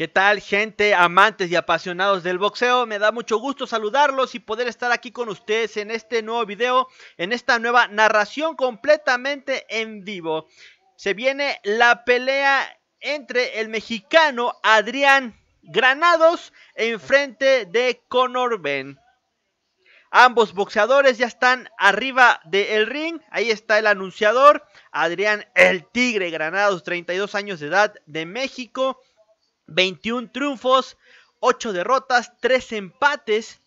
¿Qué tal gente, amantes y apasionados del boxeo? Me da mucho gusto saludarlos y poder estar aquí con ustedes en este nuevo video, en esta nueva narración completamente en vivo. Se viene la pelea entre el mexicano Adrián Granados en frente de Conor Ben. Ambos boxeadores ya están arriba del ring. Ahí está el anunciador. Adrián El Tigre Granados, 32 años de edad, de México 21 triunfos, 8 derrotas, 3 empates.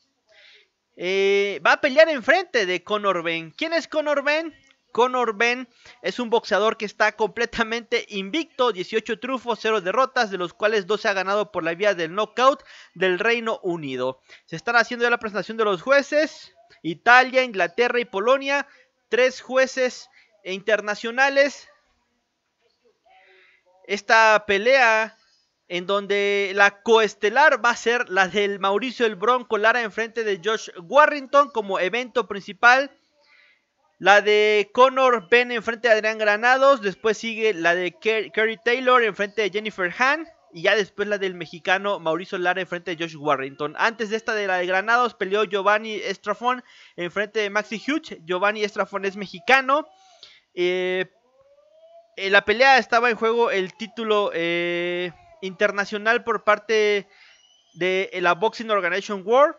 Eh, va a pelear enfrente de Conor Ben. ¿Quién es Conor Ben? Conor Ben es un boxeador que está completamente invicto, 18 triunfos, 0 derrotas, de los cuales 12 ha ganado por la vía del knockout del Reino Unido. Se están haciendo ya la presentación de los jueces, Italia, Inglaterra y Polonia, tres jueces internacionales. Esta pelea en donde la coestelar va a ser la del Mauricio el Bronco Lara enfrente de Josh Warrington como evento principal. La de Conor Ben enfrente de Adrián Granados. Después sigue la de Kerry Taylor enfrente de Jennifer Hahn. Y ya después la del mexicano Mauricio Lara enfrente de Josh Warrington. Antes de esta de la de Granados peleó Giovanni Estrafón enfrente de Maxi Hughes. Giovanni Estrafón es mexicano. en eh, eh, la pelea estaba en juego el título eh, internacional por parte de la Boxing Organization World.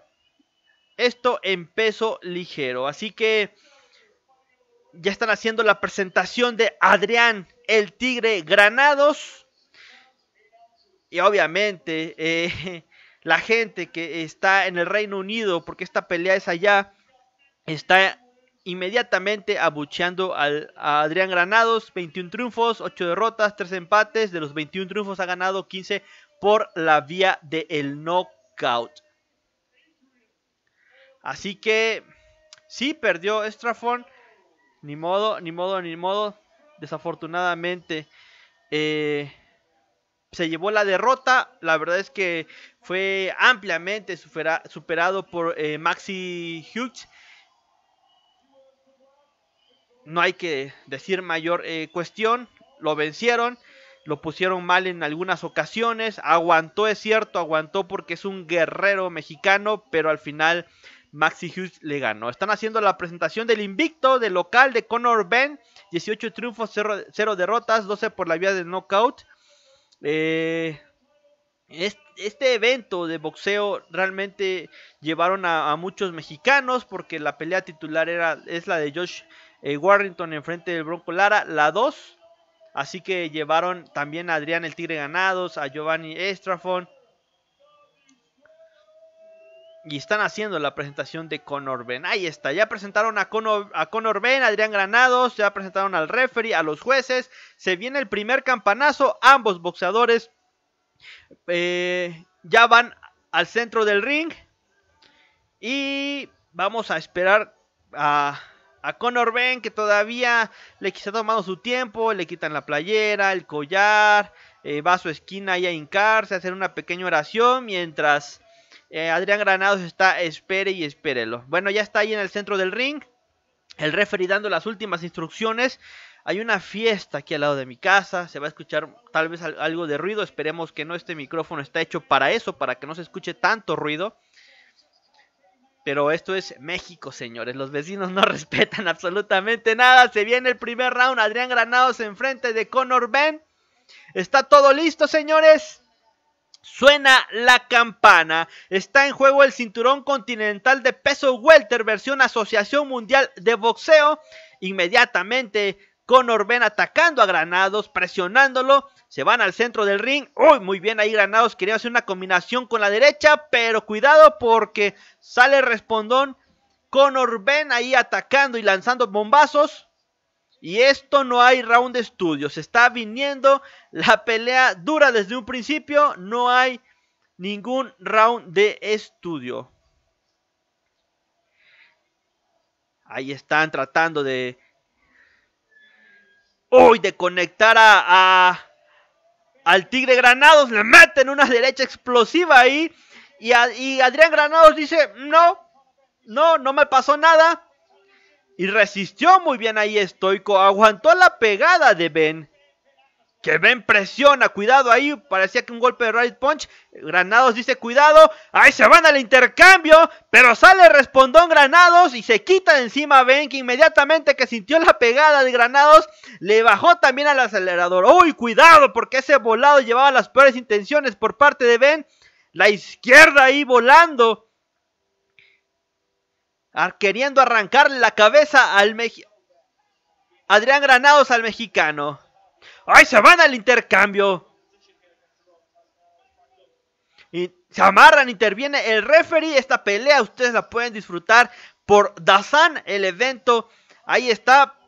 Esto en peso ligero. Así que ya están haciendo la presentación de Adrián el Tigre Granados. Y obviamente eh, la gente que está en el Reino Unido, porque esta pelea es allá, está inmediatamente abucheando a Adrián Granados, 21 triunfos, 8 derrotas, 3 empates, de los 21 triunfos ha ganado 15 por la vía del el knockout. Así que sí perdió Strafon. ni modo, ni modo, ni modo, desafortunadamente. Eh, se llevó la derrota. La verdad es que fue ampliamente superado por eh, Maxi Hughes, no hay que decir mayor eh, cuestión, lo vencieron, lo pusieron mal en algunas ocasiones, aguantó, es cierto, aguantó porque es un guerrero mexicano, pero al final Maxi Hughes le ganó. Están haciendo la presentación del invicto, del local de Conor Ben, 18 triunfos, 0, derrotas, 12 por la vía del knockout. Eh, este evento de boxeo realmente llevaron a, muchos mexicanos porque la pelea titular era, es la de Josh eh, Warrington enfrente del Bronco Lara, la 2. Así que llevaron también a Adrián el Tigre Ganados, a Giovanni Estrafón. Y están haciendo la presentación de Conor Ben. Ahí está, ya presentaron a Conor, a Ben, Adrián Granados, ya presentaron al referee, a los jueces. Se viene el primer campanazo, ambos boxeadores eh, ya van al centro del ring. Y vamos a esperar a a Conor Ben, que todavía le ha tomado su tiempo, le quitan la playera, el collar, eh, va a su esquina ahí a hincarse, a hacer una pequeña oración, mientras eh, Adrián Granados está espere y espérelo. Bueno, ya está ahí en el centro del ring, el referee dando las últimas instrucciones. Hay una fiesta aquí al lado de mi casa, se va a escuchar tal vez algo de ruido, esperemos que no, este micrófono está hecho para eso, para que no se escuche tanto ruido. Pero esto es México, señores. Los vecinos no respetan absolutamente nada. Se viene el primer round. Adrián Granados enfrente de Conor Ben. Está todo listo, señores. Suena la campana. Está en juego el cinturón continental de peso welter versión Asociación Mundial de Boxeo. Inmediatamente Conor Ben atacando a Granados, presionándolo. Se van al centro del ring. Uy, muy bien ahí Granados. Quería hacer una combinación con la derecha, pero cuidado porque sale Respondón con Orben ahí atacando y lanzando bombazos. Y esto no hay round de estudio. Se está viniendo la pelea dura desde un principio. No hay ningún round de estudio. Ahí están tratando de Uy, de conectar a, al Tigre Granados, le meten una derecha explosiva ahí. Y, y, Adrián Granados dice, no, no, no me pasó nada. Y resistió muy bien ahí Estoico, aguantó la pegada de Ben que Ben presiona, cuidado ahí, parecía que un golpe de right punch, Granados dice cuidado, ahí se van al intercambio, pero sale respondón Granados y se quita de encima Ben que inmediatamente que sintió la pegada de Granados, le bajó también al acelerador, uy cuidado porque ese volado llevaba las peores intenciones por parte de Ben, la izquierda ahí volando, queriendo arrancarle la cabeza al Adrián Granados al mexicano. ¡Ay, se van al intercambio! Y se amarran, interviene el referee. Esta pelea ustedes la pueden disfrutar por Dazan, el evento. Ahí está.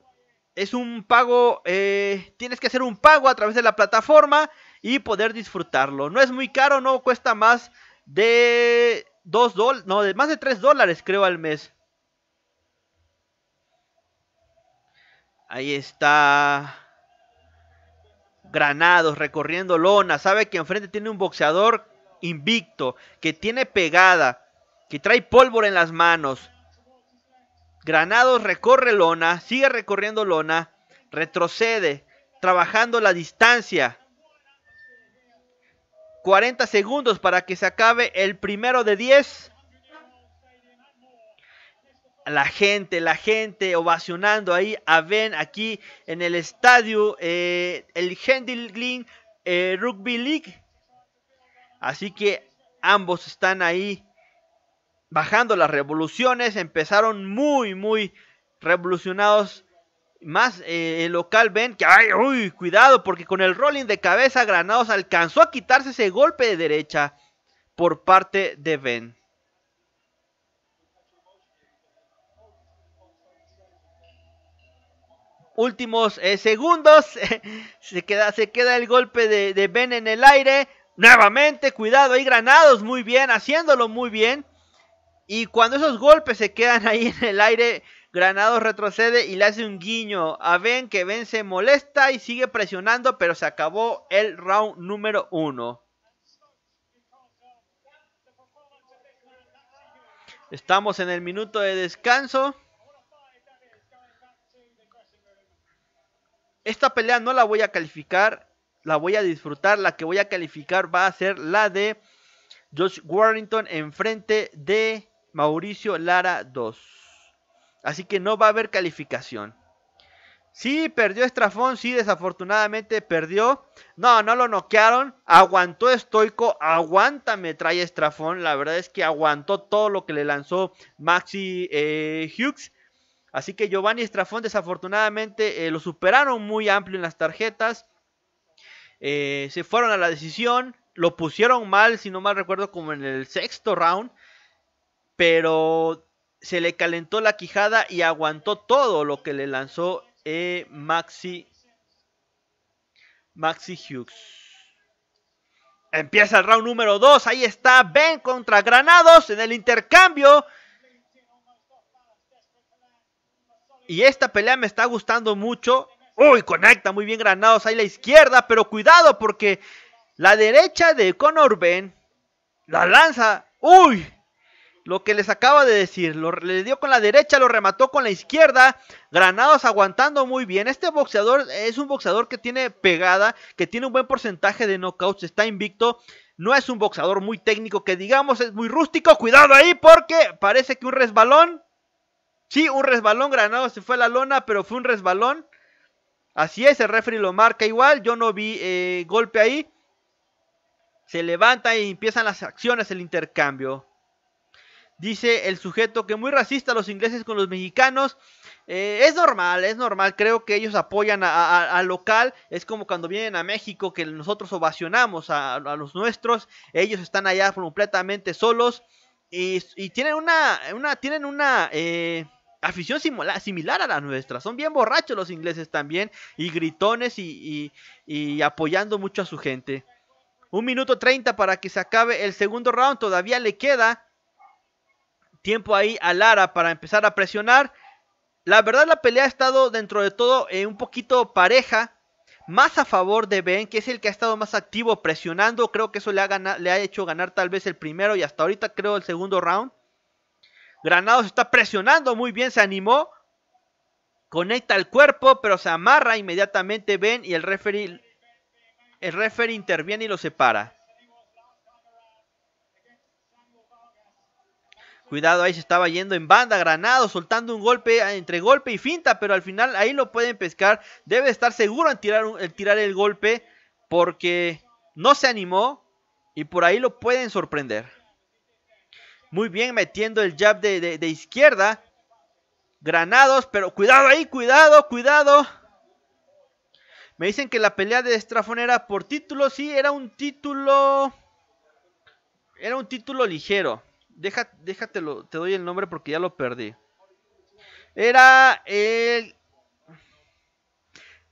Es un pago. Eh, tienes que hacer un pago a través de la plataforma y poder disfrutarlo. No es muy caro, no cuesta más de 2 dólares. No, de más de 3 dólares creo al mes. Ahí está granados, recorriendo lona, sabe que enfrente tiene un boxeador invicto, que tiene pegada, que trae pólvora en las manos. Granados recorre lona, sigue recorriendo lona, retrocede, trabajando la distancia. 40 segundos para que se acabe el primero de 10 la gente, la gente ovacionando ahí a Ben aquí en el estadio, eh, el Hendling eh, Rugby League. Así que ambos están ahí bajando las revoluciones, empezaron muy, muy revolucionados. Más eh, el local Ben que, ay, cuidado, porque con el rolling de cabeza Granados alcanzó a quitarse ese golpe de derecha por parte de Ben. últimos eh, segundos. se, queda, se queda el golpe de, de Ben en el aire. Nuevamente, cuidado ahí Granados, muy bien, haciéndolo muy bien. Y cuando esos golpes se quedan ahí en el aire, Granados retrocede y le hace un guiño a Ben, que Ben se molesta y sigue presionando, pero se acabó el round número uno. Estamos en el minuto de descanso. Esta pelea no la voy a calificar, la voy a disfrutar. La que voy a calificar va a ser la de Josh Warrington en frente de Mauricio Lara 2. Así que no va a haber calificación. Sí, perdió Estrafón, sí, desafortunadamente perdió. No, no lo noquearon. Aguantó Estoico, aguanta metralla trae Estrafón. La verdad es que aguantó todo lo que le lanzó Maxi eh, Hughes. Así que Giovanni Estrafón desafortunadamente eh, lo superaron muy amplio en las tarjetas. Eh, se fueron a la decisión, lo pusieron mal, si no mal recuerdo, como en el sexto round. Pero se le calentó la quijada y aguantó todo lo que le lanzó eh, Maxi, Maxi Hughes. Empieza el round número 2. Ahí está Ben contra Granados en el intercambio. Y esta pelea me está gustando mucho. Uy, conecta muy bien Granados ahí la izquierda, pero cuidado porque la derecha de Conor Ben la lanza. Uy, lo que les acaba de decir, lo, le dio con la derecha, lo remató con la izquierda. Granados aguantando muy bien. Este boxeador es un boxeador que tiene pegada, que tiene un buen porcentaje de knockouts, está invicto. No es un boxeador muy técnico, que digamos es muy rústico. Cuidado ahí porque parece que un resbalón Sí, un resbalón, Granado se fue a la lona, pero fue un resbalón. Así es, el referee lo marca igual. Yo no vi eh, golpe ahí. Se levanta y empiezan las acciones, el intercambio. Dice el sujeto que muy racista los ingleses con los mexicanos. Eh, es normal, es normal. Creo que ellos apoyan al local. Es como cuando vienen a México que nosotros ovacionamos a, los nuestros. Ellos están allá completamente solos. Y, tienen una, una, tienen una eh, afición similar a la nuestra. Son bien borrachos los ingleses también y gritones y, apoyando mucho a su gente. Un minuto 30 para que se acabe el segundo round. Todavía le queda tiempo ahí a Lara para empezar a presionar. La verdad la pelea ha estado dentro de todo eh, un poquito pareja. Más a favor de Ben, que es el que ha estado más activo presionando. Creo que eso le ha, le ha hecho ganar tal vez el primero y hasta ahorita creo el segundo round se está presionando muy bien, se animó. Conecta el cuerpo, pero se amarra inmediatamente Ben y el referee, el referee interviene y lo separa. Cuidado, ahí se estaba yendo en banda, Granado, soltando un golpe ah, entre golpe y finta, pero al final ahí lo pueden pescar. Debe estar seguro en tirar, en tirar el golpe porque no se animó y por ahí lo pueden sorprender. Muy bien, metiendo el jab de, izquierda. Granados, pero cuidado ahí, cuidado, cuidado. Me dicen que la pelea de Strafon era por título. Sí, era un título. Era un título ligero. Deja, déjatelo, te doy el nombre porque ya lo perdí. Era el.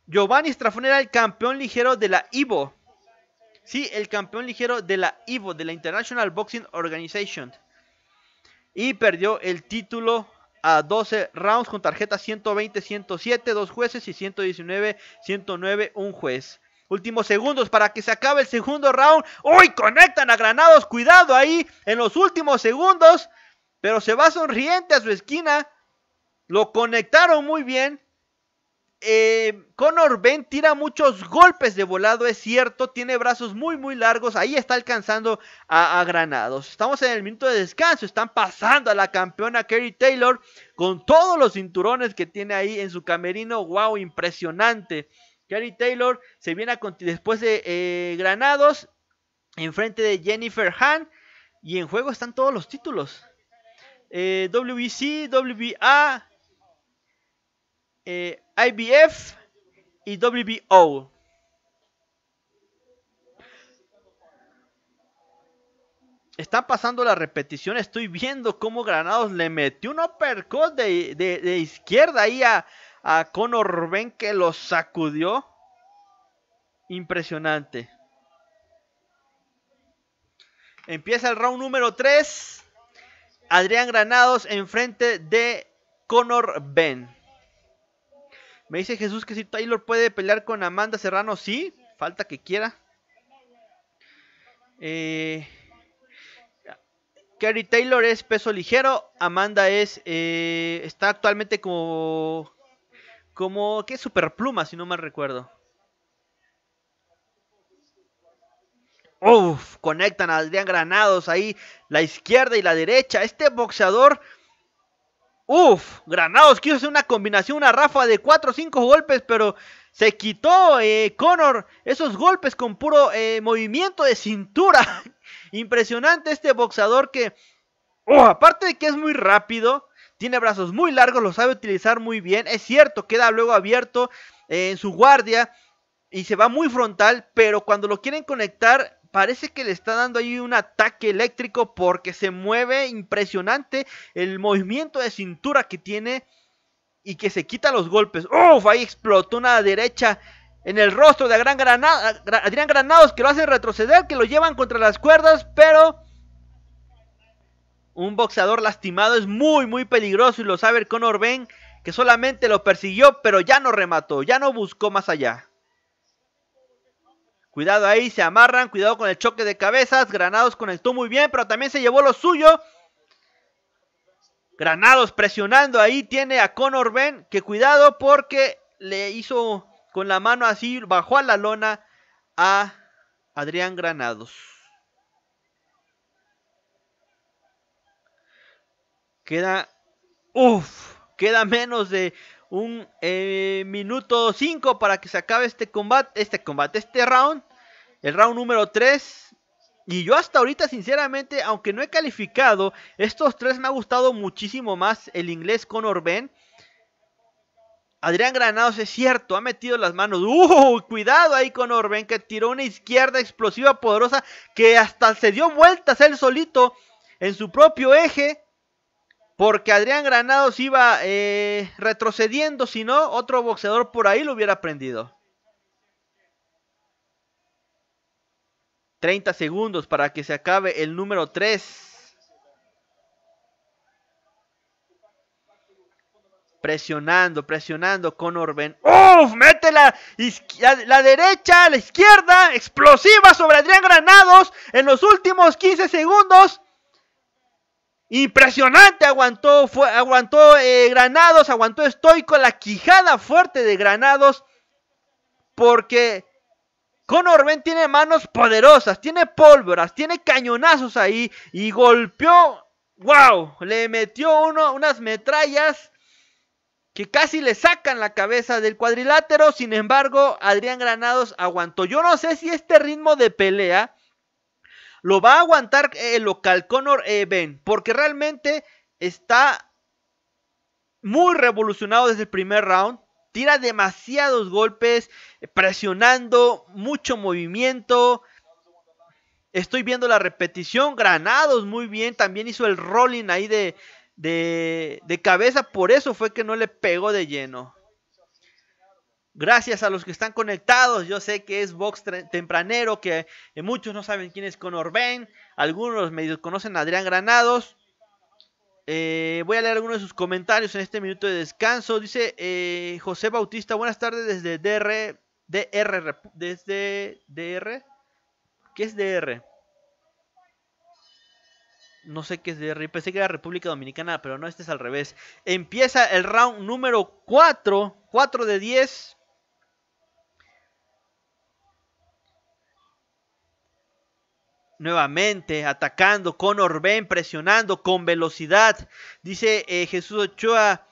Giovanni Strafon era el campeón ligero de la Ivo. Sí, el campeón ligero de la Ivo, de la International Boxing Organization y perdió el título a 12 rounds con tarjeta 120-107, dos jueces y 119-109, un juez. Últimos segundos para que se acabe el segundo round. ¡Uy! Conectan a Granados. Cuidado ahí en los últimos segundos. Pero se va sonriente a su esquina. Lo conectaron muy bien. Eh, Conor Ben tira muchos golpes de volado, es cierto, tiene brazos muy muy largos, ahí está alcanzando a, Granados. Estamos en el minuto de descanso, están pasando a la campeona Kerry Taylor con todos los cinturones que tiene ahí en su camerino, wow, impresionante. Kerry Taylor se viene después de eh, Granados, enfrente de Jennifer Han, y en juego están todos los títulos. Eh, WBC, WBA, eh, IBF y WBO. Está pasando la repetición. Estoy viendo cómo Granados le metió un uppercut de, de, izquierda ahí a, a Conor Ben que lo sacudió. Impresionante. Empieza el round número 3. Adrián Granados enfrente de Conor Ben. Me dice Jesús que si Taylor puede pelear con Amanda Serrano, sí, falta que quiera. Eh, Kerry Taylor es peso ligero, Amanda es eh, está actualmente como como que superpluma, si no mal recuerdo. Uf, conectan a Adrián Granados ahí, la izquierda y la derecha. Este boxeador Uf, Granados quiso hacer una combinación, una rafa de 4 o 5 golpes, pero se quitó eh, Connor esos golpes con puro eh, movimiento de cintura. Impresionante este boxador que, oh, aparte de que es muy rápido, tiene brazos muy largos, lo sabe utilizar muy bien. Es cierto, queda luego abierto eh, en su guardia y se va muy frontal, pero cuando lo quieren conectar parece que le está dando ahí un ataque eléctrico porque se mueve impresionante el movimiento de cintura que tiene y que se quita los golpes. ¡Uf! Ahí explotó una derecha en el rostro de Adrián Granados, Granados que lo hace retroceder, que lo llevan contra las cuerdas, pero un boxeador lastimado es muy, muy peligroso y lo sabe el Conor Ben, que solamente lo persiguió, pero ya no remató, ya no buscó más allá. Cuidado ahí, se amarran. Cuidado con el choque de cabezas. Granados conectó muy bien, pero también se llevó lo suyo. Granados presionando ahí. Tiene a Conor Ben. Que cuidado porque le hizo con la mano así. Bajó a la lona a Adrián Granados. Queda. Uf. Queda menos de un eh, minuto 5 para que se acabe este combate, este combate, este round, el round número 3. Y yo hasta ahorita, sinceramente, aunque no he calificado, estos tres me ha gustado muchísimo más el inglés con Orben. Adrián Granados es cierto, ha metido las manos. ¡Uh! Cuidado ahí con Orben que tiró una izquierda explosiva poderosa que hasta se dio vueltas él solito en su propio eje. Porque Adrián Granados iba eh, retrocediendo, si no, otro boxeador por ahí lo hubiera prendido. 30 segundos para que se acabe el número 3. Presionando, presionando con Orben. ¡Uf! Mete la, la, la, derecha, la izquierda. Explosiva sobre Adrián Granados. En los últimos 15 segundos. Impresionante, aguantó, aguantó eh, Granados, aguantó Estoico, la quijada fuerte de Granados, porque Conor Ben tiene manos poderosas, tiene pólvoras, tiene cañonazos ahí y golpeó, wow, le metió uno, unas metrallas que casi le sacan la cabeza del cuadrilátero, sin embargo, Adrián Granados aguantó. Yo no sé si este ritmo de pelea lo va a aguantar eh, el local Conor Ben, porque realmente está muy revolucionado desde el primer round. Tira demasiados golpes, presionando, mucho movimiento. Estoy viendo la repetición. Granados muy bien. También hizo el rolling ahí de, de cabeza. Por eso fue que no le pegó de lleno. Gracias a los que están conectados. Yo sé que es Vox tempranero, que eh, muchos no saben quién es Conor Ben. Algunos medios conocen a Adrián Granados. Eh, voy a leer algunos de sus comentarios en este minuto de descanso. Dice eh, José Bautista, buenas tardes desde DR, DR, desde DR. ¿Qué es DR? No sé qué es DR, pensé que era República Dominicana, pero no, este es al revés. Empieza el round número 4, 4 de 10. nuevamente atacando con Orbén, presionando con velocidad. Dice eh, Jesús Ochoa.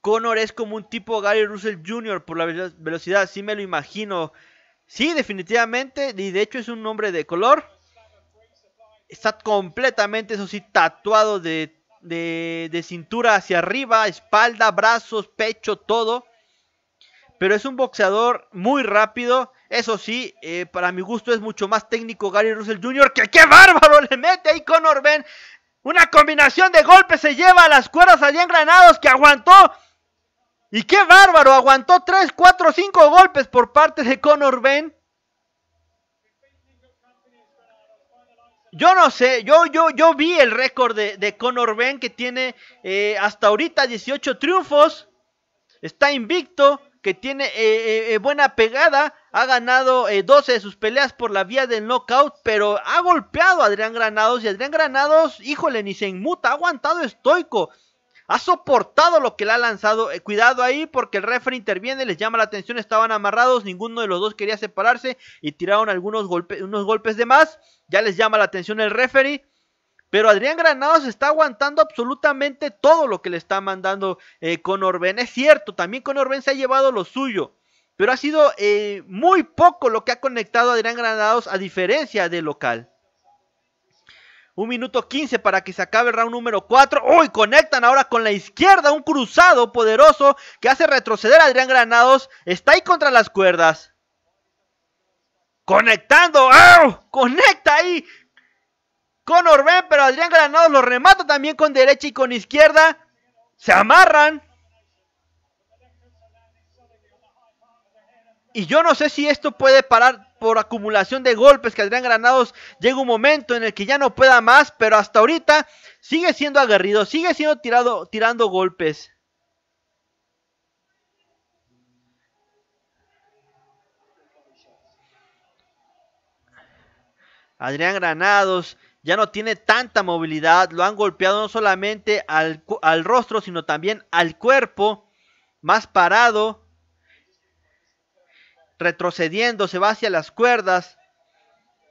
Connor es como un tipo Gary Russell Jr. por la velocidad, si me lo imagino. Sí, definitivamente, y de hecho es un hombre de color. Está completamente, eso sí, tatuado de, de, de cintura hacia arriba, espalda, brazos, pecho, todo. Pero es un boxeador muy rápido eso sí, eh, para mi gusto es mucho más técnico Gary Russell Jr. que qué bárbaro le mete ahí Conor Ben Una combinación de golpes se lleva a las cuerdas allá en Granados que aguantó. Y qué bárbaro, aguantó 3, 4, 5 golpes por parte de Conor Ben. Yo no sé, yo, yo, yo vi el récord de, de, Conor Ben que tiene eh, hasta ahorita 18 triunfos. Está invicto, que tiene eh, buena pegada. Ha ganado 12 eh, de sus peleas por la vía del knockout, pero ha golpeado a Adrián Granados y Adrián Granados, híjole, ni se inmuta, ha aguantado estoico. Ha soportado lo que le ha lanzado. Eh, cuidado ahí porque el referee interviene, les llama la atención, estaban amarrados, ninguno de los dos quería separarse y tiraron algunos golpes, unos golpes de más. Ya les llama la atención el referee. Pero Adrián Granados está aguantando absolutamente todo lo que le está mandando con eh, Conor Es cierto, también Conor Ben se ha llevado lo suyo. Pero ha sido eh, muy poco lo que ha conectado Adrián Granados a diferencia del local. Un minuto 15 para que se acabe el round número 4. ¡Uy! Conectan ahora con la izquierda. Un cruzado poderoso que hace retroceder a Adrián Granados. Está ahí contra las cuerdas. Conectando. ¡Ah! Conecta ahí con Orben. Pero Adrián Granados lo remata también con derecha y con izquierda. Se amarran. Y yo no sé si esto puede parar por acumulación de golpes que Adrián Granados llega un momento en el que ya no pueda más, pero hasta ahorita sigue siendo aguerrido, sigue siendo tirado, tirando golpes. Adrián Granados ya no tiene tanta movilidad, lo han golpeado no solamente al, al rostro, sino también al cuerpo, más parado retrocediendo, se va hacia las cuerdas,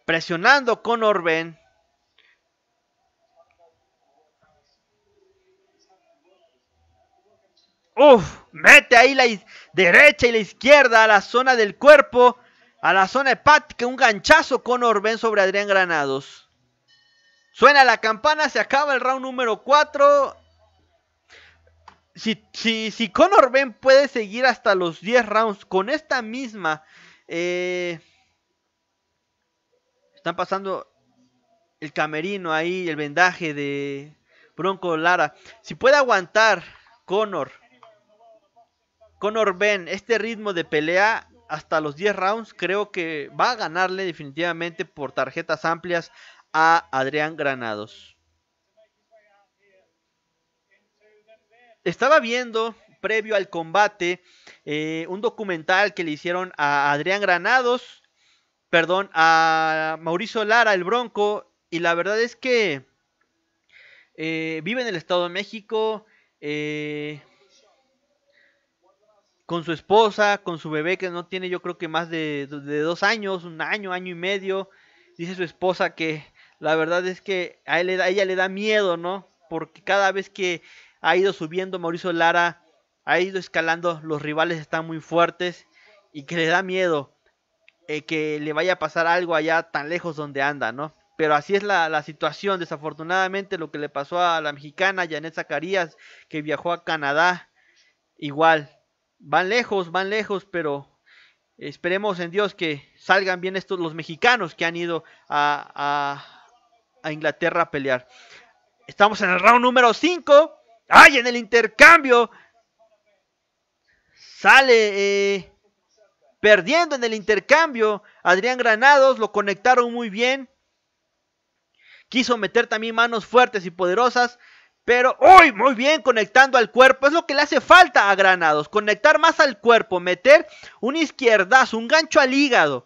presionando con Orben. Uf, mete ahí la derecha y la izquierda a la zona del cuerpo, a la zona hepática, un ganchazo con Orben sobre Adrián Granados. Suena la campana, se acaba el round número 4 si, si, si Conor Ben puede seguir hasta los 10 rounds con esta misma... Eh, están pasando el camerino ahí, el vendaje de Bronco Lara. Si puede aguantar Conor, Conor Ben, este ritmo de pelea hasta los 10 rounds, creo que va a ganarle definitivamente por tarjetas amplias a Adrián Granados. estaba viendo previo al combate eh, un documental que le hicieron a Adrián Granados, perdón, a Mauricio Lara, el Bronco, y la verdad es que eh, vive en el Estado de México eh, con su esposa, con su bebé que no tiene yo creo que más de, dos años, un año, año y medio. Dice su esposa que la verdad es que a, él, a ella le da miedo, ¿no? Porque cada vez que ha ido subiendo Mauricio Lara, ha ido escalando, los rivales están muy fuertes y que le da miedo eh, que le vaya a pasar algo allá tan lejos donde anda, ¿no? Pero así es la, situación, desafortunadamente lo que le pasó a la mexicana Janet Zacarías, que viajó a Canadá, igual, van lejos, van lejos, pero esperemos en Dios que salgan bien estos los mexicanos que han ido a, a Inglaterra a pelear. Estamos en el round número 5. ¡Ay, en el intercambio! Sale eh, perdiendo en el intercambio. Adrián Granados lo conectaron muy bien. Quiso meter también manos fuertes y poderosas. Pero, ¡uy! Muy bien, conectando al cuerpo. Es lo que le hace falta a Granados. Conectar más al cuerpo. Meter un izquierdazo, un gancho al hígado.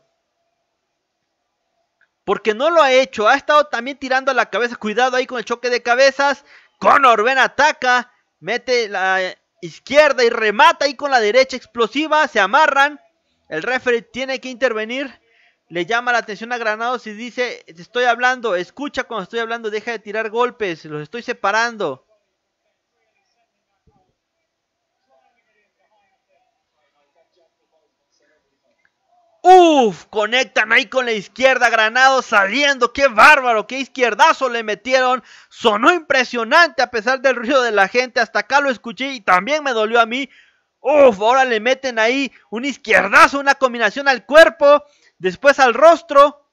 Porque no lo ha hecho. Ha estado también tirando a la cabeza. Cuidado ahí con el choque de cabezas. Conor ven ataca, mete la izquierda y remata y con la derecha explosiva, se amarran. El referee tiene que intervenir. Le llama la atención a Granados y dice, estoy hablando, escucha cuando estoy hablando, deja de tirar golpes, los estoy separando. Uf, conectan ahí con la izquierda, Granado saliendo, qué bárbaro, qué izquierdazo le metieron. Sonó impresionante a pesar del ruido de la gente, hasta acá lo escuché y también me dolió a mí. Uf, ahora le meten ahí un izquierdazo, una combinación al cuerpo, después al rostro.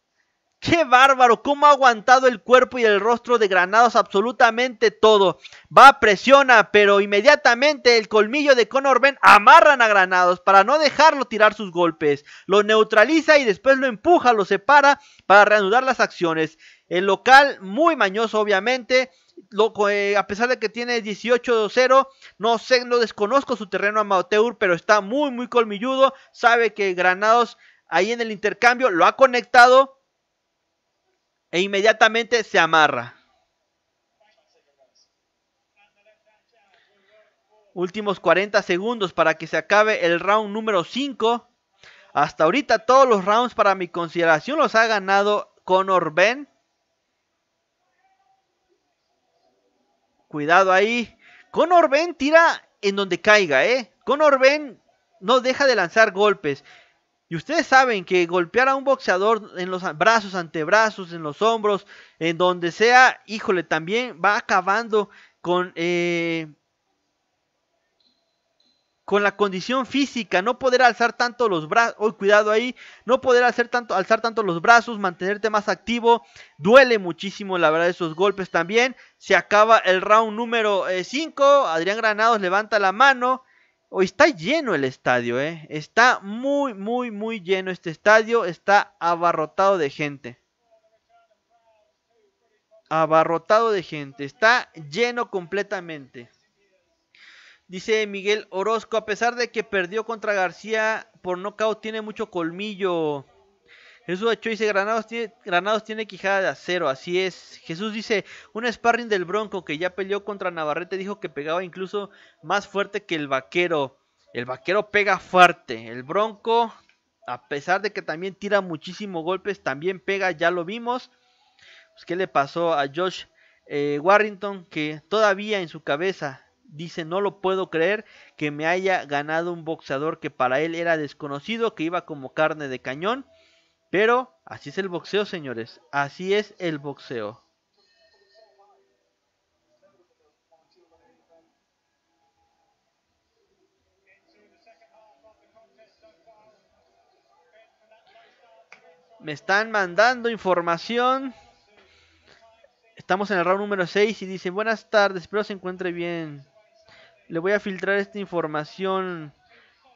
Qué bárbaro, cómo ha aguantado el cuerpo y el rostro de Granados absolutamente todo. Va, presiona, pero inmediatamente el colmillo de Conor Ben amarran a Granados para no dejarlo tirar sus golpes. Lo neutraliza y después lo empuja, lo separa para reanudar las acciones. El local, muy mañoso obviamente, eh, a pesar de que tiene 18-0, no sé, no desconozco su terreno amateur, pero está muy, muy colmilludo. Sabe que Granados ahí en el intercambio lo ha conectado e inmediatamente se amarra. Últimos 40 segundos para que se acabe el round número 5. Hasta ahorita todos los rounds para mi consideración los ha ganado Conor Ben. Cuidado ahí. Conor Ben tira en donde caiga, ¿eh? Conor Ben no deja de lanzar golpes. Y ustedes saben que golpear a un boxeador en los brazos, antebrazos, en los hombros, en donde sea, híjole, también va acabando con, eh, con la condición física, no poder alzar tanto los brazos, oh, cuidado ahí, no poder alzar tanto, alzar tanto los brazos, mantenerte más activo, duele muchísimo la verdad esos golpes también. Se acaba el round número 5, eh, Adrián Granados levanta la mano Hoy está lleno el estadio, ¿eh? Está muy, muy, muy lleno este estadio. Está abarrotado de gente. Abarrotado de gente. Está lleno completamente. Dice Miguel Orozco, a pesar de que perdió contra García por nocaut, tiene mucho colmillo. Jesús Ochoa dice, Granados tiene, Granados tiene quijada de acero, así es. Jesús dice, un sparring del Bronco que ya peleó contra Navarrete dijo que pegaba incluso más fuerte que el vaquero. El vaquero pega fuerte. El Bronco, a pesar de que también tira muchísimos golpes, también pega, ya lo vimos. Pues, ¿Qué le pasó a Josh eh, Warrington? Que todavía en su cabeza dice, no lo puedo creer que me haya ganado un boxeador que para él era desconocido, que iba como carne de cañón. Pero así es el boxeo, señores. Así es el boxeo. Me están mandando información. Estamos en el round número 6 y dice, buenas tardes, espero se encuentre bien. Le voy a filtrar esta información.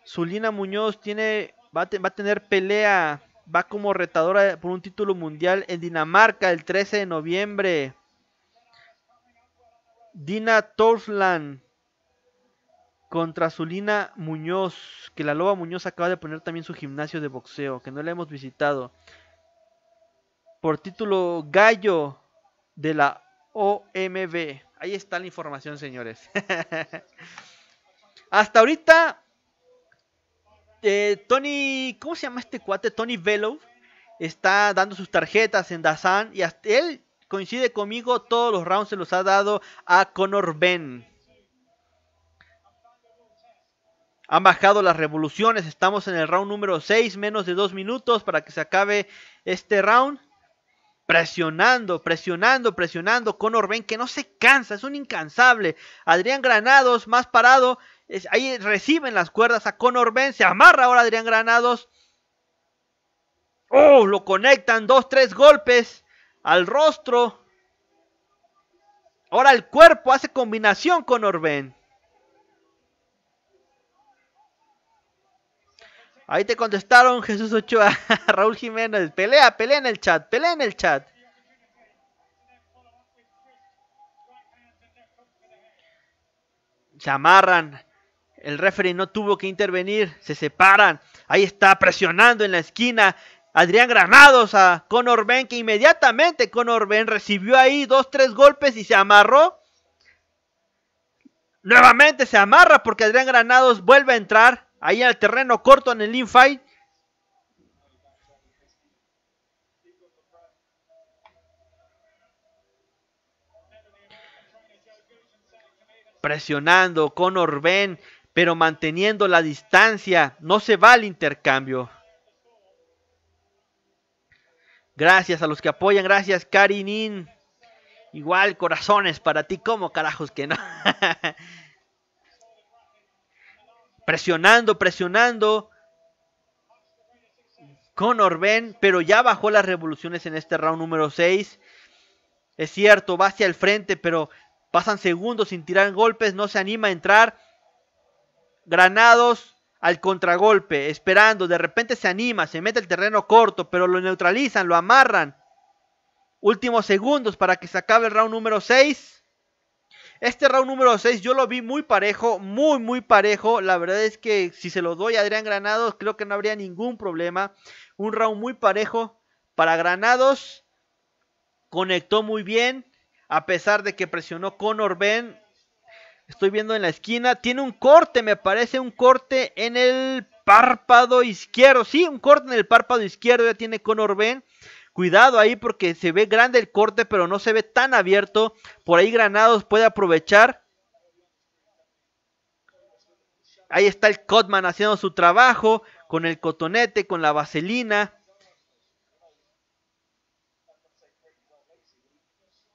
Zulina Muñoz tiene, va, va a tener pelea va como retadora por un título mundial en Dinamarca el 13 de noviembre. Dina Torfland contra Zulina Muñoz, que la Loba Muñoz acaba de poner también su gimnasio de boxeo, que no la hemos visitado. Por título Gallo de la OMB. Ahí está la información, señores. Hasta ahorita eh, Tony, ¿cómo se llama este cuate? Tony Velo está dando sus tarjetas en Dazan y hasta él coincide conmigo, todos los rounds se los ha dado a Conor Ben. Han bajado las revoluciones, estamos en el round número 6, menos de dos minutos para que se acabe este round. Presionando, presionando, presionando. Conor Ben que no se cansa, es un incansable. Adrián Granados más parado ahí reciben las cuerdas a Conor Ben. Se amarra ahora Adrián Granados. ¡Oh! Lo conectan. Dos, tres golpes al rostro. Ahora el cuerpo hace combinación con Orben. Ahí te contestaron Jesús Ochoa, Raúl Jiménez. Pelea, pelea en el chat, pelea en el chat. Se amarran. El referee no tuvo que intervenir. Se separan. Ahí está presionando en la esquina. Adrián Granados a Conor Ben, que inmediatamente Conor Ben recibió ahí dos, tres golpes y se amarró. Nuevamente se amarra porque Adrián Granados vuelve a entrar ahí al terreno corto en el infight. Presionando Conor Ben pero manteniendo la distancia, no se va al intercambio. Gracias a los que apoyan, gracias Karinin. Igual corazones para ti, como carajos que no. presionando, presionando con Orben, pero ya bajó las revoluciones en este round número 6. Es cierto, va hacia el frente, pero pasan segundos sin tirar golpes, no se anima a entrar. Granados al contragolpe, esperando, de repente se anima, se mete el terreno corto, pero lo neutralizan, lo amarran. Últimos segundos para que se acabe el round número 6. Este round número 6 yo lo vi muy parejo, muy muy parejo. La verdad es que si se lo doy a Adrián Granados creo que no habría ningún problema. Un round muy parejo para Granados. Conectó muy bien, a pesar de que presionó Conor Ben, Estoy viendo en la esquina. Tiene un corte, me parece, un corte en el párpado izquierdo. Sí, un corte en el párpado izquierdo. Ya tiene Conor Ben. Cuidado ahí porque se ve grande el corte, pero no se ve tan abierto. Por ahí Granados puede aprovechar. Ahí está el Cotman haciendo su trabajo con el cotonete, con la vaselina.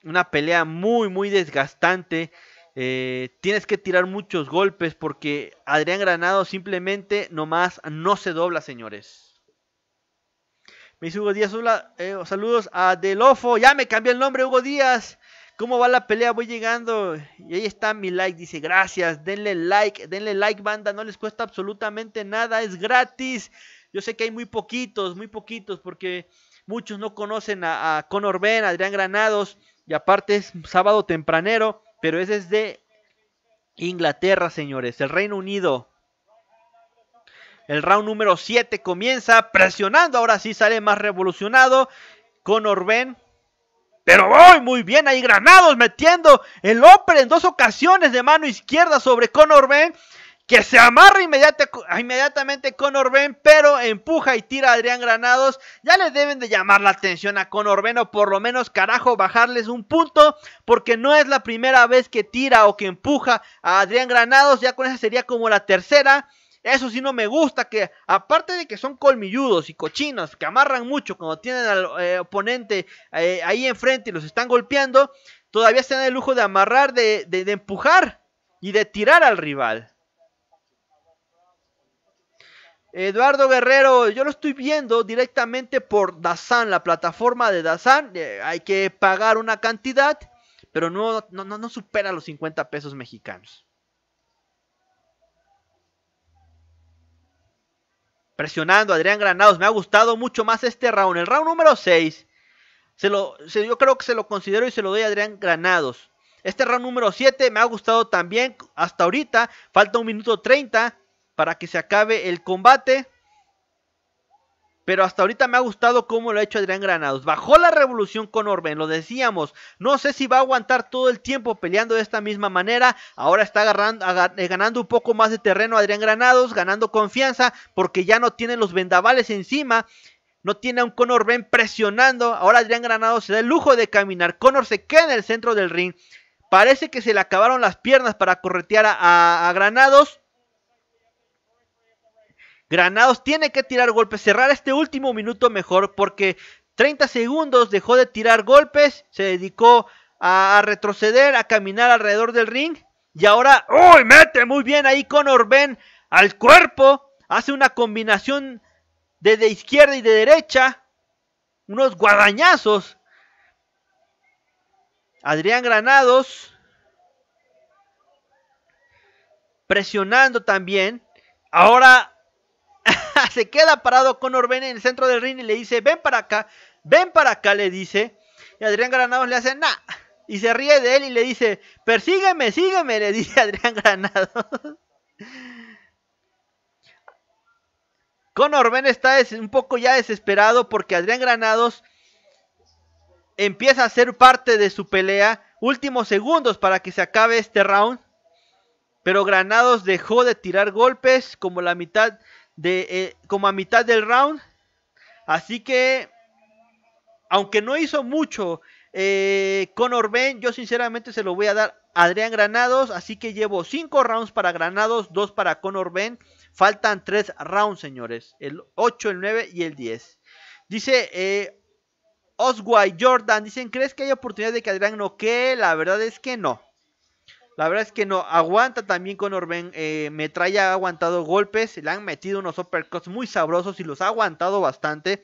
Una pelea muy, muy desgastante. Eh, tienes que tirar muchos golpes porque Adrián Granado simplemente nomás no se dobla, señores. Me dice Hugo Díaz, hola, eh, oh, saludos a Delofo, ya me cambié el nombre, Hugo Díaz. ¿Cómo va la pelea? Voy llegando. Y ahí está mi like. Dice, gracias. Denle like. Denle like, banda. No les cuesta absolutamente nada. Es gratis. Yo sé que hay muy poquitos, muy poquitos. Porque muchos no conocen a, a Conor Ben, Adrián Granados. Y aparte es sábado tempranero. Pero ese es de Inglaterra, señores. El Reino Unido. El round número 7 comienza presionando. Ahora sí sale más revolucionado con Ben. Pero voy muy bien ahí Granados metiendo el Open en dos ocasiones de mano izquierda sobre Conor Ben que se amarra inmediatamente inmediatamente Conor Ben, pero empuja y tira a Adrián Granados. Ya le deben de llamar la atención a Conor Ben o por lo menos carajo bajarles un punto porque no es la primera vez que tira o que empuja a Adrián Granados, ya con esa sería como la tercera. Eso sí no me gusta, que aparte de que son colmilludos y cochinos, que amarran mucho cuando tienen al eh, oponente eh, ahí enfrente y los están golpeando, todavía se dan el lujo de amarrar, de, de empujar y de tirar al rival. Eduardo Guerrero, yo lo estoy viendo directamente por Dazan, la plataforma de Dazan. Eh, hay que pagar una cantidad, pero no, no, supera los 50 pesos mexicanos. Presionando a Adrián Granados, me ha gustado mucho más este round. El round número 6, se lo, yo creo que se lo considero y se lo doy a Adrián Granados. Este round número 7 me ha gustado también hasta ahorita. Falta un minuto 30 para que se acabe el combate. Pero hasta ahorita me ha gustado cómo lo ha hecho Adrián Granados. Bajó la revolución con Orben, lo decíamos. No sé si va a aguantar todo el tiempo peleando de esta misma manera. Ahora está eh, ganando un poco más de terreno Adrián Granados, ganando confianza porque ya no tiene los vendavales encima. No tiene a un Conor Ben presionando. Ahora Adrián Granados se da el lujo de caminar. Conor se queda en el centro del ring. Parece que se le acabaron las piernas para corretear a Granados. Granados tiene que tirar golpes, cerrar este último minuto mejor porque 30 segundos dejó de tirar golpes, se dedicó a retroceder, a caminar alrededor del ring y ahora, ¡uy! Mete muy bien ahí con Orben al cuerpo, hace una combinación de, de izquierda y de derecha, unos guadañazos. Adrián Granados presionando también. Ahora se queda parado con Orben en el centro del ring y le dice, ven para acá, ven para acá, le dice. Y Adrián Granados le hace, nah. Y se ríe de él y le dice, persígueme, sígueme, le dice Adrián Granados. Con Orben está un poco ya desesperado porque Adrián Granados empieza a ser parte de su pelea. Últimos segundos para que se acabe este round. Pero Granados dejó de tirar golpes como la mitad de, eh, como a mitad del round. Así que, aunque no hizo mucho eh, Conor Ben, yo sinceramente se lo voy a dar a Adrián Granados. Así que llevo 5 rounds para Granados, 2 para Conor Ben. Faltan 3 rounds, señores. El 8, el 9 y el 10. Dice eh, Jordan, dicen, ¿crees que hay oportunidad de que Adrián no? Que La verdad es que no. La verdad es que no, aguanta también con Orben. Eh, Metralla ha aguantado golpes, le han metido unos uppercuts muy sabrosos y los ha aguantado bastante.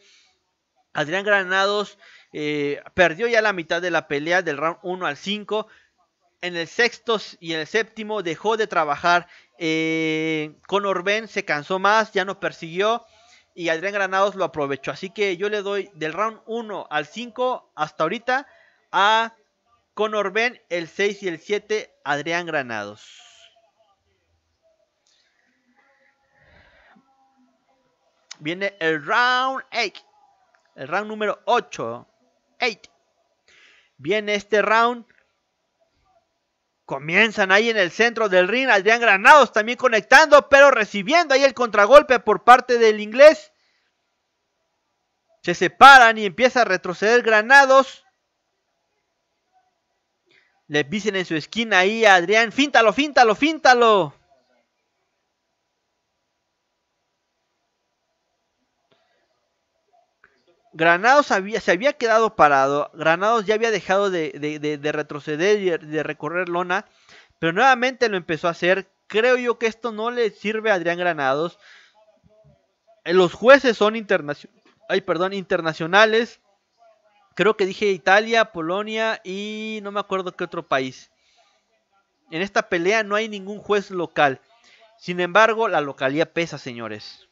Adrián Granados eh, perdió ya la mitad de la pelea del round 1 al 5. En el sexto y en el séptimo dejó de trabajar eh, con Orben, se cansó más, ya no persiguió y Adrián Granados lo aprovechó. Así que yo le doy del round 1 al 5 hasta ahorita a con Orben el 6 y el 7, Adrián Granados. Viene el round 8. El round número 8. 8. Viene este round. Comienzan ahí en el centro del ring. Adrián Granados también conectando, pero recibiendo ahí el contragolpe por parte del inglés. Se separan y empieza a retroceder Granados. Le dicen en su esquina ahí a Adrián, fíntalo, fíntalo, fíntalo. Granados había, se había quedado parado. Granados ya había dejado de, retroceder y de recorrer lona. Pero nuevamente lo empezó a hacer. Creo yo que esto no le sirve a Adrián Granados. Los jueces son perdón, internacionales. Creo que dije Italia, Polonia y no me acuerdo qué otro país. En esta pelea no hay ningún juez local. Sin embargo, la localía pesa, señores.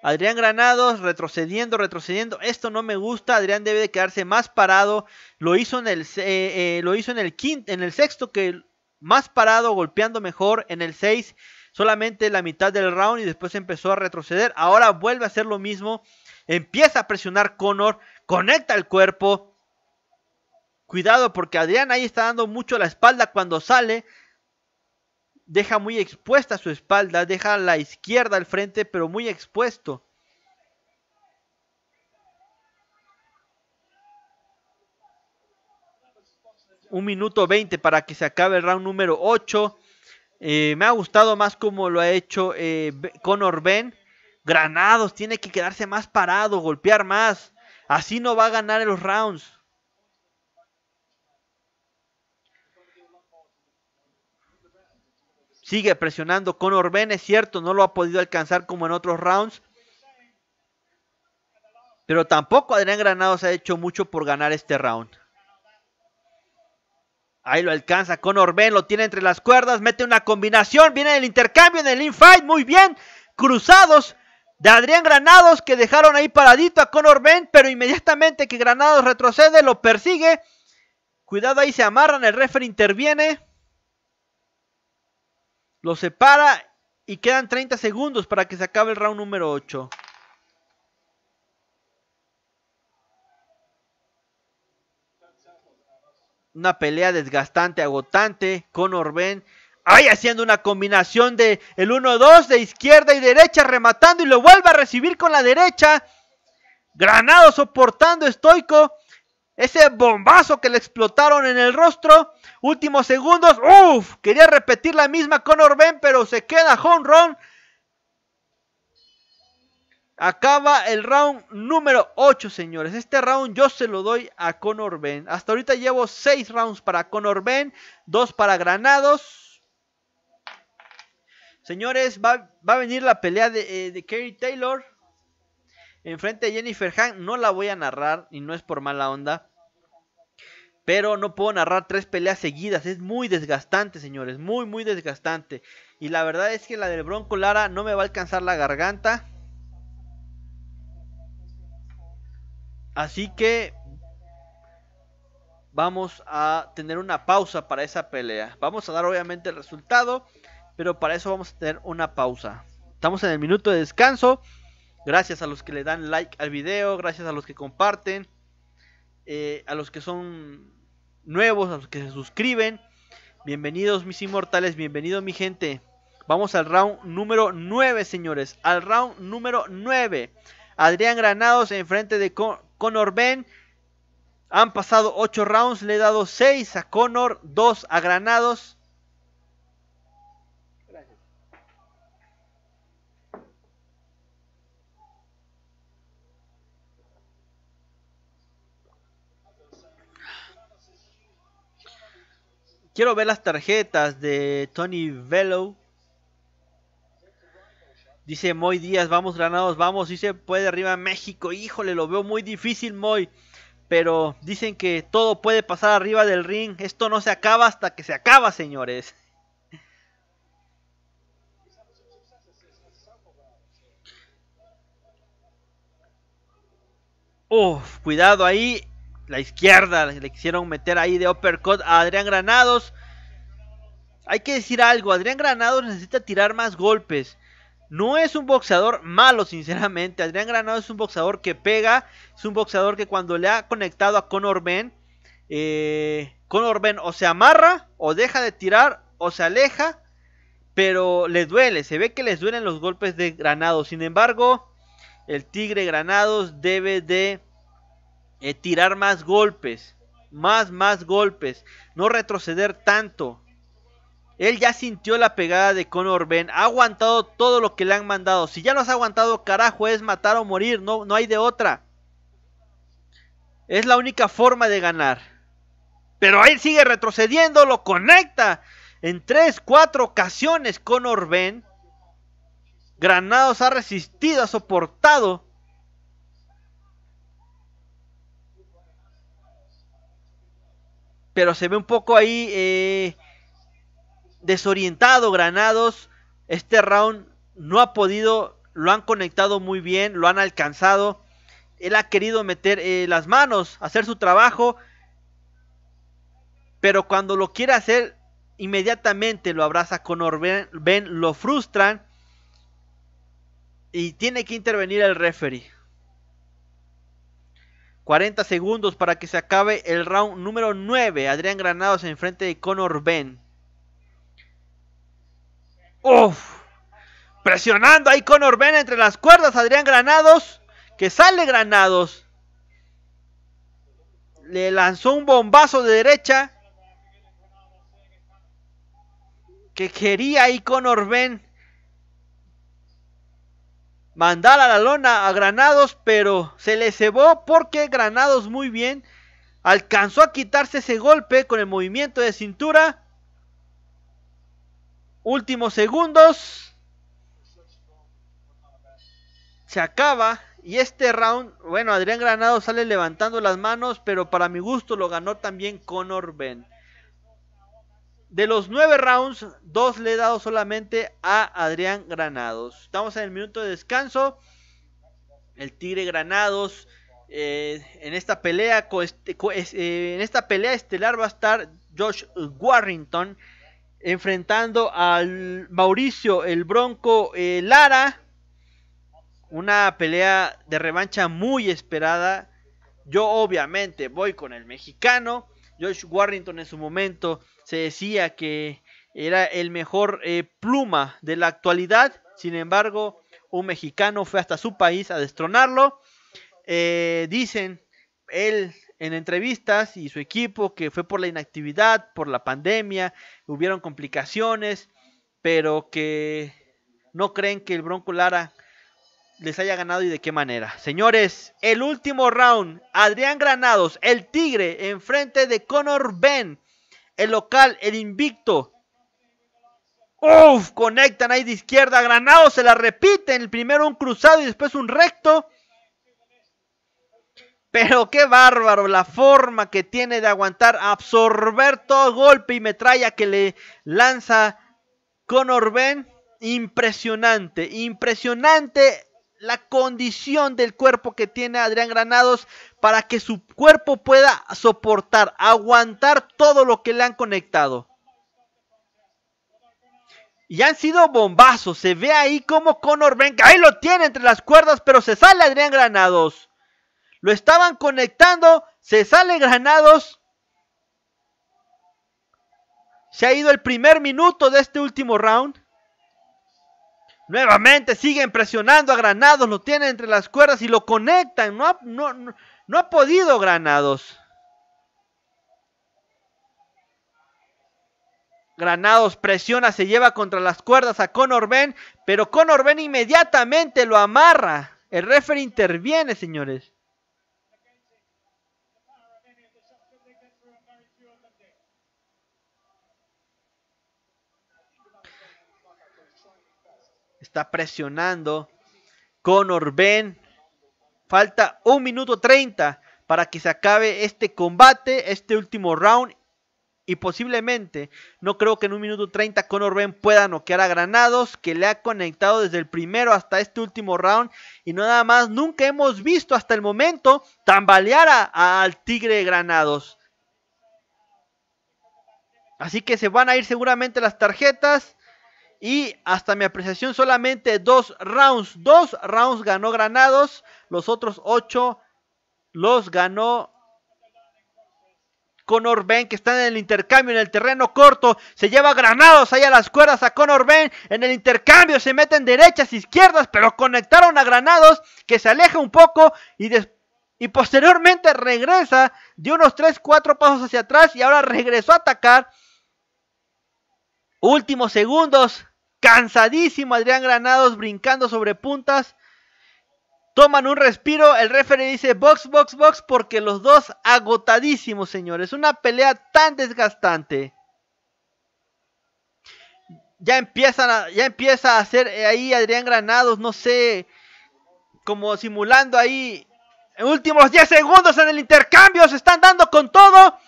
Adrián Granados retrocediendo, retrocediendo. Esto no me gusta. Adrián debe de quedarse más parado. Lo hizo en el, eh, eh, lo hizo en el quinto, en el sexto que más parado, golpeando mejor en el seis. Solamente la mitad del round y después empezó a retroceder. Ahora vuelve a hacer lo mismo. Empieza a presionar Conor. conecta el cuerpo. Cuidado porque Adrián ahí está dando mucho la espalda cuando sale. Deja muy expuesta su espalda, deja la izquierda al frente, pero muy expuesto. Un minuto 20 para que se acabe el round número 8. Eh, me ha gustado más como lo ha hecho eh, Conor Ben. Granados tiene que quedarse más parado, golpear más. Así no va a ganar en los rounds. Sigue presionando Conor Ben, es cierto, no lo ha podido alcanzar como en otros rounds. Pero tampoco Adrián Granados ha hecho mucho por ganar este round. Ahí lo alcanza Conor Ben, lo tiene entre las cuerdas, mete una combinación, viene el intercambio en el infight, muy bien. Cruzados, de Adrián Granados que dejaron ahí paradito a Conor Ben pero inmediatamente que Granados retrocede, lo persigue. Cuidado ahí, se amarran, el referee interviene. Lo separa y quedan 30 segundos para que se acabe el round número 8. Una pelea desgastante, agotante. Conor Ben Ahí haciendo una combinación de el 1-2 de izquierda y derecha, rematando y lo vuelve a recibir con la derecha. Granado soportando estoico. Ese bombazo que le explotaron en el rostro. Últimos segundos. Uf, quería repetir la misma con Orben, pero se queda home Acaba el round número 8, señores. Este round yo se lo doy a Conor Ben. Hasta ahorita llevo 6 rounds para Conor Ben, 2 para Granados, Señores, va, a venir la pelea de, eh, Kerry Taylor. Enfrente de Jennifer Han. No la voy a narrar. Y no es por mala onda. Pero no puedo narrar tres peleas seguidas. Es muy desgastante, señores. Muy, muy desgastante. Y la verdad es que la del Bronco Lara no me va a alcanzar la garganta. Así que vamos a tener una pausa para esa pelea. Vamos a dar obviamente el resultado pero para eso vamos a tener una pausa. Estamos en el minuto de descanso. Gracias a los que le dan like al video, gracias a los que comparten, eh, a los que son nuevos, a los que se suscriben. Bienvenidos mis inmortales, bienvenido mi gente. Vamos al round número 9, señores. Al round número 9. Adrián Granados enfrente de Conor Ben. Han pasado 8 rounds, le he dado 6 a Conor, 2 a Granados. Quiero ver las tarjetas de Tony Velo. Dice Moy Díaz, vamos granados, vamos. Dice, puede arriba México. Híjole, lo veo muy difícil, Moy. Pero dicen que todo puede pasar arriba del ring. Esto no se acaba hasta que se acaba, señores. Uf, cuidado ahí la izquierda, le quisieron meter ahí de uppercut a Adrián Granados. Hay que decir algo, Adrián Granados necesita tirar más golpes. No es un boxeador malo, sinceramente. Adrián Granados es un boxeador que pega. Es un boxeador que cuando le ha conectado a Conor Ben, eh, Conor Ben o se amarra, o deja de tirar, o se aleja. Pero le duele, se ve que les duelen los golpes de Granados. Sin embargo, el Tigre Granados debe de eh, tirar más golpes, más, más golpes, no retroceder tanto. Él ya sintió la pegada de Conor Ben, ha aguantado todo lo que le han mandado. Si ya nos ha aguantado, carajo, es matar o morir, no, no hay de otra. Es la única forma de ganar. Pero ahí sigue retrocediendo, lo conecta. En 3, 4 ocasiones Conor Ben. Granados ha resistido, ha soportado pero se ve un poco ahí eh, desorientado Granados. Este round no ha podido, lo han conectado muy bien, lo han alcanzado. Él ha querido meter eh, las manos, hacer su trabajo, pero cuando lo quiere hacer, inmediatamente lo abraza con Orben, lo frustran y tiene que intervenir el referee. 40 segundos para que se acabe el round número 9. Adrián Granados en frente de Conor Ben. ¡Uf! Presionando ahí Conor Ben entre las cuerdas. Adrián Granados. Que sale Granados. Le lanzó un bombazo de derecha. Que quería ahí Conor Ben mandar a la lona a Granados, pero se le cebó porque Granados muy bien alcanzó a quitarse ese golpe con el movimiento de cintura. Últimos segundos. Se acaba. Y este round, bueno, Adrián Granados sale levantando las manos, pero para mi gusto lo ganó también Conor Ben. De los nueve rounds, dos le he dado solamente a Adrián Granados. Estamos en el minuto de descanso. El Tigre Granados eh, en esta pelea, este, eh, en esta pelea estelar va a estar Josh Warrington enfrentando al Mauricio el Bronco eh, Lara. Una pelea de revancha muy esperada. Yo obviamente voy con el mexicano. George Warrington en su momento se decía que era el mejor eh, pluma de la actualidad. Sin embargo, un mexicano fue hasta su país a destronarlo. Eh, dicen él en entrevistas y su equipo que fue por la inactividad, por la pandemia, hubieron complicaciones, pero que no creen que el Bronco Lara les haya ganado y de qué manera. Señores, el último round, Adrián Granados, el Tigre, enfrente de Conor Ben, el local, el invicto. Uf, conectan ahí de izquierda, Granados se la repiten, el primero un cruzado y después un recto. Pero qué bárbaro la forma que tiene de aguantar, absorber todo golpe y metralla que le lanza Conor Ben impresionante, impresionante la condición del cuerpo que tiene Adrián Granados para que su cuerpo pueda soportar, aguantar todo lo que le han conectado. Y han sido bombazos. Se ve ahí como Conor venga Ahí lo tiene entre las cuerdas, pero se sale Adrián Granados. Lo estaban conectando. Se sale Granados. Se ha ido el primer minuto de este último round. Nuevamente siguen presionando a Granados, lo tienen entre las cuerdas y lo conectan. No ha, no, ha podido Granados. Granados presiona, se lleva contra las cuerdas a Conor Ben, pero Conor Ben inmediatamente lo amarra. El referee interviene, señores. está presionando Conor Ben. Falta un minuto treinta para que se acabe este combate, este último round. Y posiblemente, no creo que en un minuto treinta Conor Ben pueda noquear a Granados, que le ha conectado desde el primero hasta este último round. Y nada más, nunca hemos visto hasta el momento tambalear al Tigre Granados. Así que se van a ir seguramente las tarjetas. Y hasta mi apreciación, solamente dos rounds. Dos rounds ganó Granados. Los otros ocho los ganó Conor Ben, que está en el intercambio en el terreno corto. Se lleva Granados ahí a las cuerdas a Conor Ben. En el intercambio se meten derechas, izquierdas, pero conectaron a Granados, que se aleja un poco y y posteriormente regresa, De unos 3, cuatro pasos hacia atrás y ahora regresó a atacar. Últimos segundos Cansadísimo Adrián Granados brincando sobre puntas. Toman un respiro, el referee dice box, box, box porque los dos agotadísimos, señores. Una pelea tan desgastante. Ya, empiezan ya empieza a hacer eh, ahí Adrián Granados, no sé, como simulando ahí. En últimos 10 segundos en el intercambio, se están dando con todo.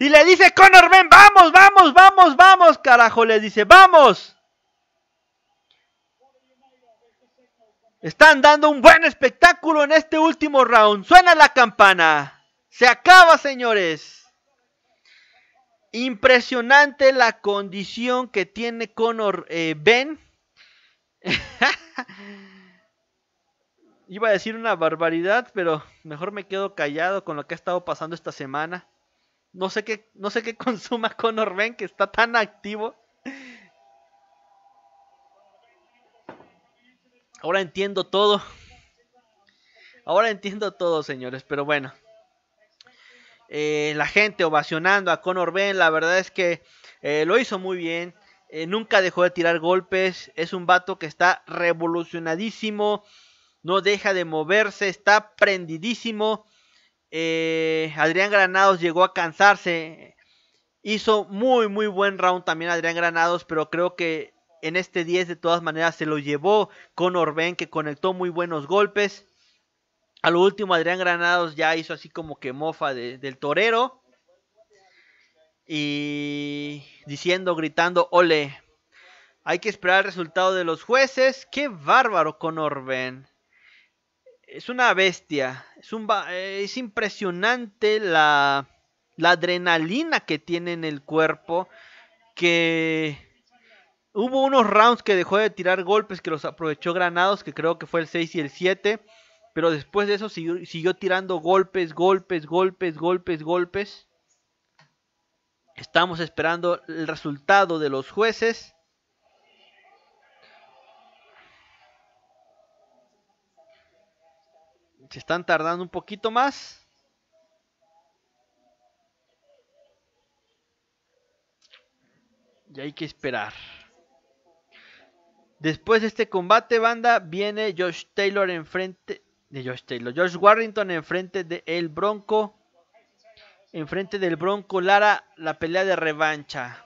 Y le dice Conor, Ben, vamos, vamos, vamos, vamos, carajo, le dice, vamos. Están dando un buen espectáculo en este último round. Suena la campana. Se acaba, señores. Impresionante la condición que tiene Conor eh, Ben. Iba a decir una barbaridad, pero mejor me quedo callado con lo que ha estado pasando esta semana. No sé qué, no sé qué consuma Conor Ben, que está tan activo. Ahora entiendo todo. Ahora entiendo todo, señores, pero bueno. Eh, la gente ovacionando a Conor Ben, la verdad es que eh, lo hizo muy bien. Eh, nunca dejó de tirar golpes. Es un vato que está revolucionadísimo. No deja de moverse. Está prendidísimo. Adrián Granados llegó a cansarse. Hizo muy, muy buen round también Adrián Granados. Pero creo que en este 10 de todas maneras se lo llevó Conor Ben. que conectó muy buenos golpes. A lo último Adrián Granados ya hizo así como que mofa del torero. Y diciendo, gritando, ole. Hay que esperar el resultado de los jueces. Qué bárbaro Conor Ben. Es una bestia. Es, impresionante la, la adrenalina que tiene en el cuerpo. Que Hubo unos rounds que dejó de tirar golpes que los aprovechó Granados, que creo que fue el 6 y el 7. Pero después de eso siguió, tirando golpes, golpes, golpes, golpes, golpes. Estamos esperando el resultado de los jueces. Se están tardando un poquito más. Y hay que esperar. Después de este combate, banda, viene Josh Taylor enfrente de Josh Taylor. Josh Warrington enfrente de El Bronco. Enfrente del Bronco Lara, la pelea de revancha.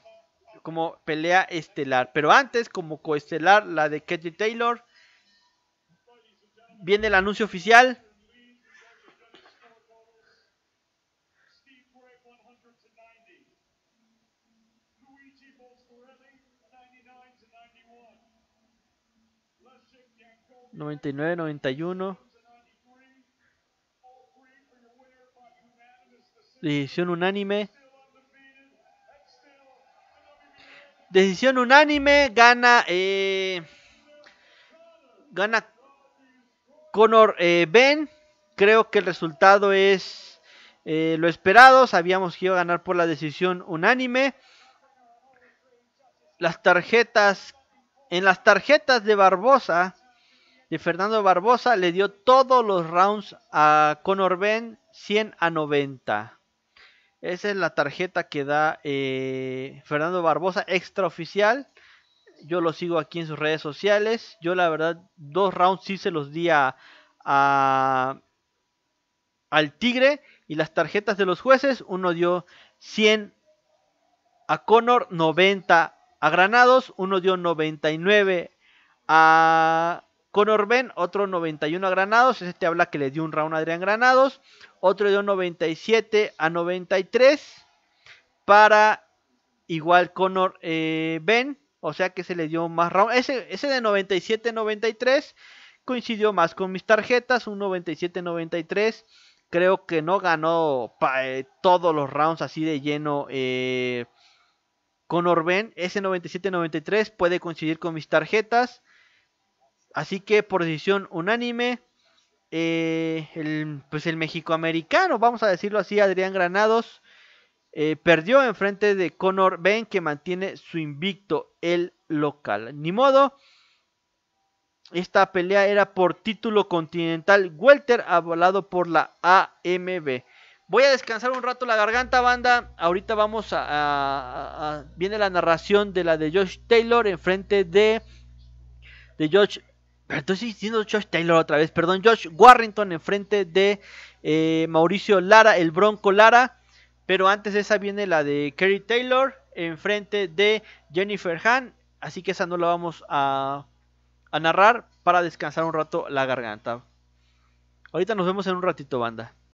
Como pelea estelar. Pero antes, como coestelar, la de Katie Taylor. Viene el anuncio oficial 99, 91. Decisión unánime. Decisión unánime. Gana. Eh, gana Conor eh, Ben. Creo que el resultado es eh, lo esperado. Sabíamos que iba a ganar por la decisión unánime. Las tarjetas. En las tarjetas de Barbosa y Fernando Barbosa le dio todos los rounds a Conor Ben 100 a 90. Esa es la tarjeta que da eh, Fernando Barbosa extraoficial. Yo lo sigo aquí en sus redes sociales. Yo la verdad dos rounds sí se los di a al Tigre. Y las tarjetas de los jueces, uno dio 100 a Conor, 90 a Granados, uno dio 99 a Conor Ben, otro 91 a Granados. Este habla que le dio un round a Adrián Granados. Otro dio 97 a 93. Para igual Conor eh, Ben. O sea que se le dio más round. Ese, de 97-93 coincidió más con mis tarjetas. Un 97-93. Creo que no ganó eh, todos los rounds así de lleno. Eh, Conor Ben. Ese 97-93 puede coincidir con mis tarjetas. Así que por decisión unánime, eh, el, pues el vamos a decirlo así, Adrián Granados, eh, perdió en frente de Conor Ben, que mantiene su invicto el local. Ni modo, esta pelea era por título continental Welter, avalado por la AMB. Voy a descansar un rato la garganta, banda. Ahorita vamos a, viene la narración de la de Josh Taylor en frente de de Josh. Pero estoy diciendo Josh Taylor otra vez, perdón, Josh Warrington enfrente de eh, Mauricio Lara, el Bronco Lara. Pero antes de esa viene la de Kerry Taylor enfrente de Jennifer Han. Así que esa no la vamos a narrar para descansar un rato la garganta. Ahorita nos vemos en un ratito, banda.